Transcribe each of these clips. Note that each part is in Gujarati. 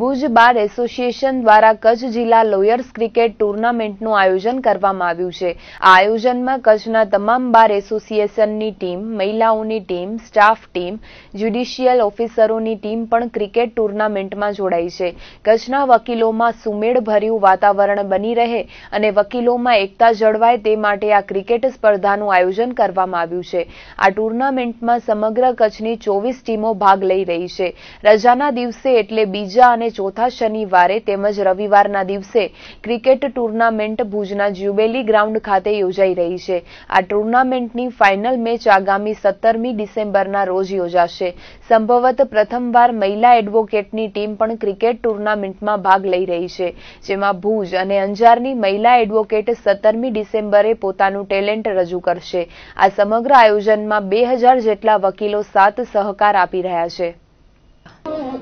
ભુજ બાર એસોસિએશન દ્વારા કચ્છ જિલ્લા લોયર્સ ક્રિકેટ ટુર્નામેન્ટનું આયોજન કરવામાં આવ્યું છે આ આયોજનમાં કચ્છના તમામ બાર એસોસિએશનની ટીમ મહિલાઓની ટીમ સ્ટાફ ટીમ જ્યુડિશિયલ ઓફિસરોની ટીમ પણ ક્રિકેટ ટુર્નામેન્ટમાં જોડાઈ છે કચ્છના વકીલોમાં સુમેળભર્યું વાતાવરણ બની રહે અને વકીલોમાં એકતા જળવાય તે માટે આ ક્રિકેટ સ્પર્ધાનું આયોજન કરવામાં આવ્યું છે આ ટુર્નામેન્ટમાં સમગ્ર કચ્છની ચોવીસ ટીમો ભાગ લઈ રહી છે રજાના દિવસે એટલે બીજા અને ચોથા શનિવારે તેમજ રવિવારના દિવસે ક્રિકેટ ટુર્નામેન્ટ ભુજના જ્યુબેલી ગ્રાઉન્ડ ખાતે યોજાઈ રહી છે આ ટુર્નામેન્ટની ફાઇનલ મેચ આગામી સત્તરમી ડિસેમ્બરના રોજ યોજાશે સંભવત પ્રથમવાર મહિલા એડવોકેટની ટીમ પણ ક્રિકેટ ટુર્નામેન્ટમાં ભાગ લઈ રહી છે જેમાં ભુજ અને અંજારની મહિલા એડવોકેટ સત્તરમી ડિસેમ્બરે પોતાનું ટેલેન્ટ રજૂ કરશે આ સમગ્ર આયોજનમાં બે હજાર જેટલા વકીલો સાત સહકાર આપી રહ્યા છે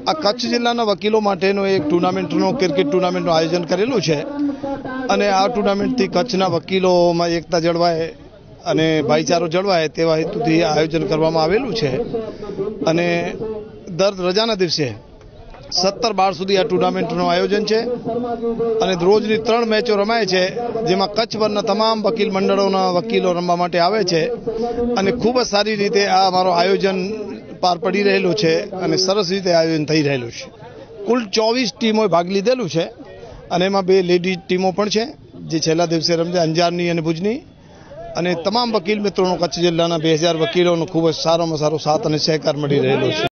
આ કચ્છ જિલ્લાના વકીલો માટેનો એક ટુર્નામેન્ટનું ક્રિકેટ ટુર્નામેન્ટનું આયોજન કરેલું છે અને આ ટુર્નામેન્ટથી કચ્છના વકીલોમાં એકતા જળવાય અને ભાઈચારો જળવાય તેવા હેતુથી આયોજન કરવામાં આવેલું છે અને દર રજાના દિવસે સત્તર બાર સુધી આ ટુર્નામેન્ટનું આયોજન છે અને રોજની ત્રણ મેચો રમાય છે જેમાં કચ્છભરના તમામ વકીલ મંડળોના વકીલો રમવા માટે આવે છે અને ખૂબ જ સારી રીતે આ અમારો આયોજન પાર પડી રહેલું છે અને સરસ રીતે આયોજન થઈ રહેલું છે કુલ ચોવીસ ટીમોએ ભાગ લીધેલું છે અને એમાં બે લેડીઝ ટીમો પણ છે જે છેલ્લા દિવસે રમશે અંજારની અને ભુજની અને તમામ વકીલ મિત્રોનો કચ્છ જિલ્લાના બે હજાર વકીલોનો ખૂબ જ સારામાં સારો સાથ અને સહકાર મળી રહેલો છે